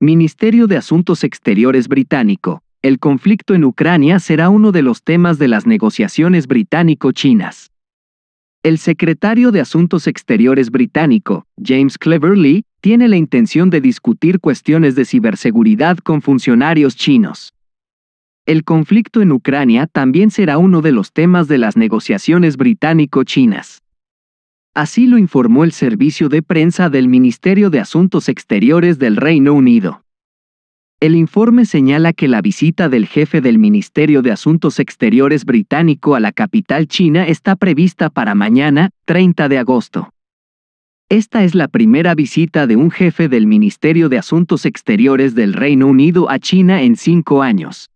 Ministerio de Asuntos Exteriores británico. El conflicto en Ucrania será uno de los temas de las negociaciones británico-chinas. El secretario de Asuntos Exteriores británico, James Cleverly, tiene la intención de discutir cuestiones de ciberseguridad con funcionarios chinos. El conflicto en Ucrania también será uno de los temas de las negociaciones británico-chinas así lo informó el servicio de prensa del Ministerio de Asuntos Exteriores del Reino Unido. El informe señala que la visita del jefe del Ministerio de Asuntos Exteriores británico a la capital china está prevista para mañana, 30 de agosto. Esta es la primera visita de un jefe del Ministerio de Asuntos Exteriores del Reino Unido a China en cinco años.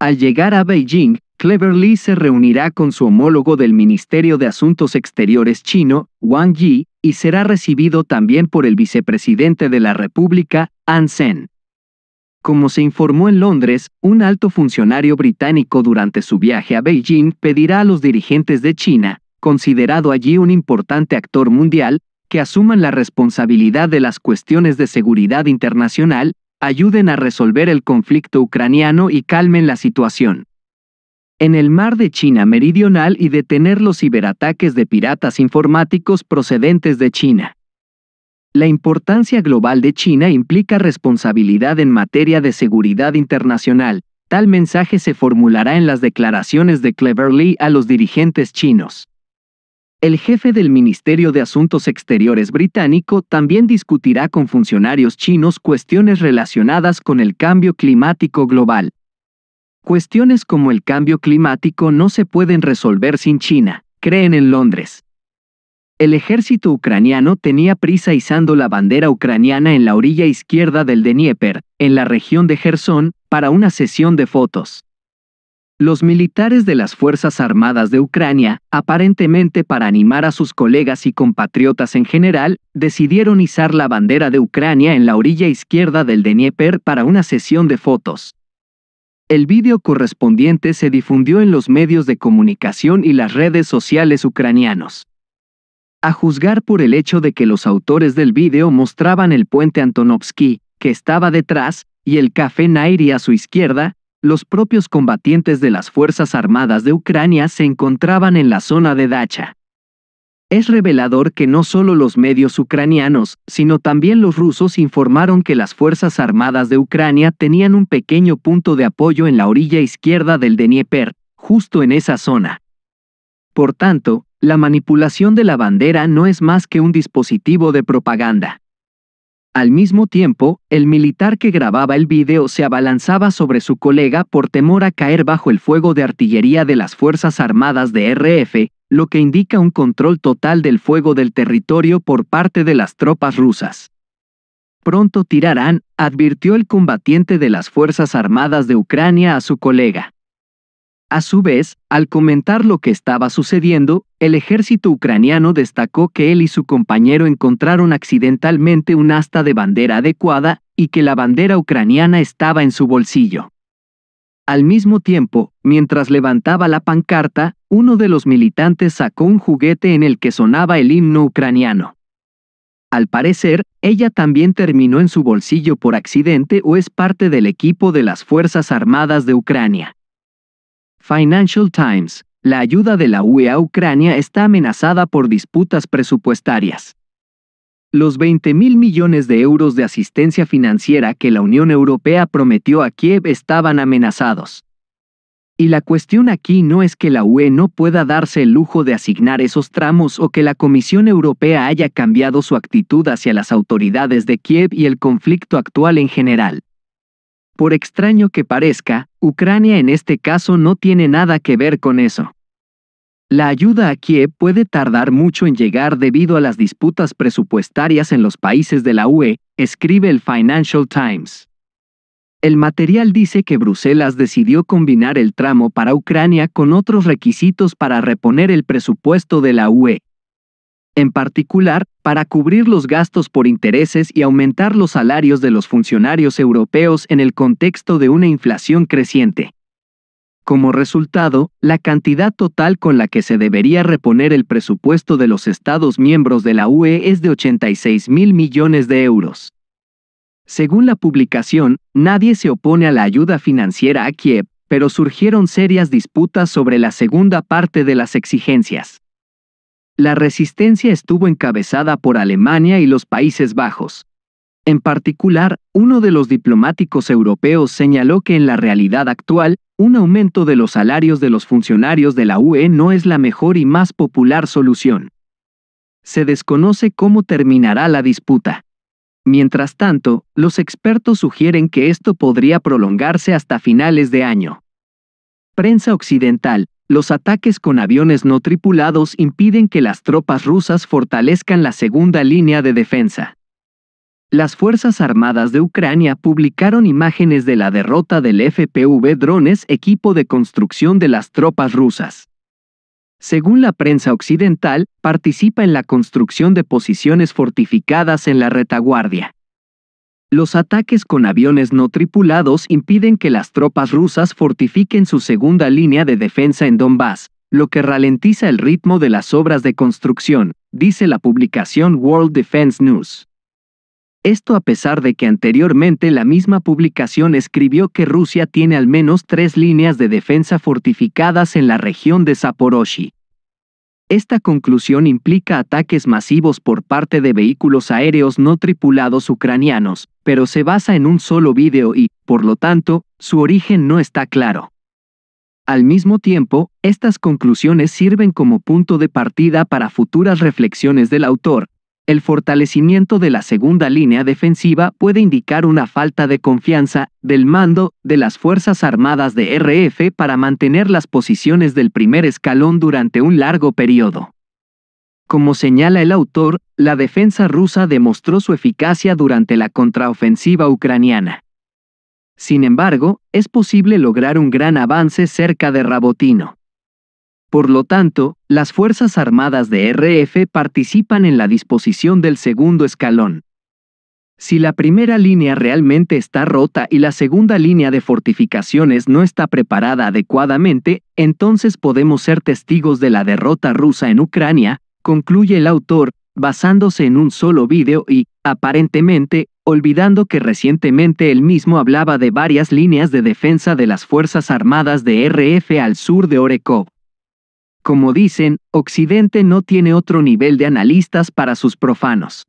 Al llegar a Beijing, Cleverly se reunirá con su homólogo del Ministerio de Asuntos Exteriores chino, Wang Yi, y será recibido también por el vicepresidente de la República, An Como se informó en Londres, un alto funcionario británico durante su viaje a Beijing pedirá a los dirigentes de China, considerado allí un importante actor mundial, que asuman la responsabilidad de las cuestiones de seguridad internacional, ayuden a resolver el conflicto ucraniano y calmen la situación en el mar de China Meridional y detener los ciberataques de piratas informáticos procedentes de China. La importancia global de China implica responsabilidad en materia de seguridad internacional. Tal mensaje se formulará en las declaraciones de Cleverly a los dirigentes chinos. El jefe del Ministerio de Asuntos Exteriores británico también discutirá con funcionarios chinos cuestiones relacionadas con el cambio climático global. Cuestiones como el cambio climático no se pueden resolver sin China, creen en Londres. El ejército ucraniano tenía prisa izando la bandera ucraniana en la orilla izquierda del Dnieper, en la región de Gerson, para una sesión de fotos. Los militares de las Fuerzas Armadas de Ucrania, aparentemente para animar a sus colegas y compatriotas en general, decidieron izar la bandera de Ucrania en la orilla izquierda del Dnieper para una sesión de fotos. El vídeo correspondiente se difundió en los medios de comunicación y las redes sociales ucranianos. A juzgar por el hecho de que los autores del vídeo mostraban el puente Antonovsky, que estaba detrás, y el café Nairi a su izquierda, los propios combatientes de las Fuerzas Armadas de Ucrania se encontraban en la zona de Dacha. Es revelador que no solo los medios ucranianos, sino también los rusos informaron que las Fuerzas Armadas de Ucrania tenían un pequeño punto de apoyo en la orilla izquierda del Dnieper, justo en esa zona. Por tanto, la manipulación de la bandera no es más que un dispositivo de propaganda. Al mismo tiempo, el militar que grababa el video se abalanzaba sobre su colega por temor a caer bajo el fuego de artillería de las Fuerzas Armadas de RF, lo que indica un control total del fuego del territorio por parte de las tropas rusas. Pronto tirarán, advirtió el combatiente de las Fuerzas Armadas de Ucrania a su colega. A su vez, al comentar lo que estaba sucediendo, el ejército ucraniano destacó que él y su compañero encontraron accidentalmente un asta de bandera adecuada y que la bandera ucraniana estaba en su bolsillo. Al mismo tiempo, mientras levantaba la pancarta, uno de los militantes sacó un juguete en el que sonaba el himno ucraniano. Al parecer, ella también terminó en su bolsillo por accidente o es parte del equipo de las Fuerzas Armadas de Ucrania. Financial Times, la ayuda de la UE a Ucrania está amenazada por disputas presupuestarias los 20.000 millones de euros de asistencia financiera que la Unión Europea prometió a Kiev estaban amenazados. Y la cuestión aquí no es que la UE no pueda darse el lujo de asignar esos tramos o que la Comisión Europea haya cambiado su actitud hacia las autoridades de Kiev y el conflicto actual en general. Por extraño que parezca, Ucrania en este caso no tiene nada que ver con eso. La ayuda a Kiev puede tardar mucho en llegar debido a las disputas presupuestarias en los países de la UE, escribe el Financial Times. El material dice que Bruselas decidió combinar el tramo para Ucrania con otros requisitos para reponer el presupuesto de la UE. En particular, para cubrir los gastos por intereses y aumentar los salarios de los funcionarios europeos en el contexto de una inflación creciente. Como resultado, la cantidad total con la que se debería reponer el presupuesto de los Estados miembros de la UE es de 86 mil millones de euros. Según la publicación, nadie se opone a la ayuda financiera a Kiev, pero surgieron serias disputas sobre la segunda parte de las exigencias. La resistencia estuvo encabezada por Alemania y los Países Bajos. En particular, uno de los diplomáticos europeos señaló que en la realidad actual, un aumento de los salarios de los funcionarios de la UE no es la mejor y más popular solución. Se desconoce cómo terminará la disputa. Mientras tanto, los expertos sugieren que esto podría prolongarse hasta finales de año. Prensa occidental, los ataques con aviones no tripulados impiden que las tropas rusas fortalezcan la segunda línea de defensa las Fuerzas Armadas de Ucrania publicaron imágenes de la derrota del FPV drones equipo de construcción de las tropas rusas. Según la prensa occidental, participa en la construcción de posiciones fortificadas en la retaguardia. Los ataques con aviones no tripulados impiden que las tropas rusas fortifiquen su segunda línea de defensa en Donbass, lo que ralentiza el ritmo de las obras de construcción, dice la publicación World Defense News. Esto a pesar de que anteriormente la misma publicación escribió que Rusia tiene al menos tres líneas de defensa fortificadas en la región de Saporoshi. Esta conclusión implica ataques masivos por parte de vehículos aéreos no tripulados ucranianos, pero se basa en un solo vídeo y, por lo tanto, su origen no está claro. Al mismo tiempo, estas conclusiones sirven como punto de partida para futuras reflexiones del autor, el fortalecimiento de la segunda línea defensiva puede indicar una falta de confianza del mando de las Fuerzas Armadas de RF para mantener las posiciones del primer escalón durante un largo periodo. Como señala el autor, la defensa rusa demostró su eficacia durante la contraofensiva ucraniana. Sin embargo, es posible lograr un gran avance cerca de Rabotino. Por lo tanto, las Fuerzas Armadas de RF participan en la disposición del segundo escalón. Si la primera línea realmente está rota y la segunda línea de fortificaciones no está preparada adecuadamente, entonces podemos ser testigos de la derrota rusa en Ucrania, concluye el autor, basándose en un solo vídeo y, aparentemente, olvidando que recientemente él mismo hablaba de varias líneas de defensa de las Fuerzas Armadas de RF al sur de Orekov. Como dicen, Occidente no tiene otro nivel de analistas para sus profanos.